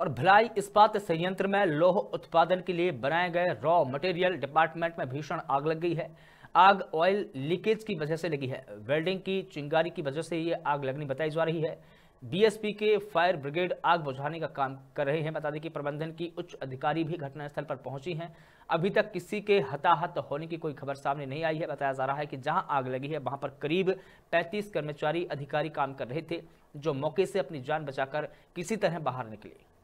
और भिलाई इस्पात संयंत्र में लोह उत्पादन के लिए बनाए गए रॉ मटेरियल डिपार्टमेंट में भीषण आग लग गई है आग ऑयल लीकेज की वजह से लगी है वेल्डिंग की चिंगारी की वजह से ये आग लगनी बताई जा रही है डीएसपी के फायर ब्रिगेड आग बुझाने का काम कर रहे हैं बता दें कि प्रबंधन की उच्च अधिकारी भी घटनास्थल पर पहुंची हैं अभी तक किसी के हताहत होने की कोई खबर सामने नहीं आई है बताया जा रहा है कि जहां आग लगी है वहां पर करीब 35 कर्मचारी अधिकारी काम कर रहे थे जो मौके से अपनी जान बचाकर किसी तरह बाहर निकले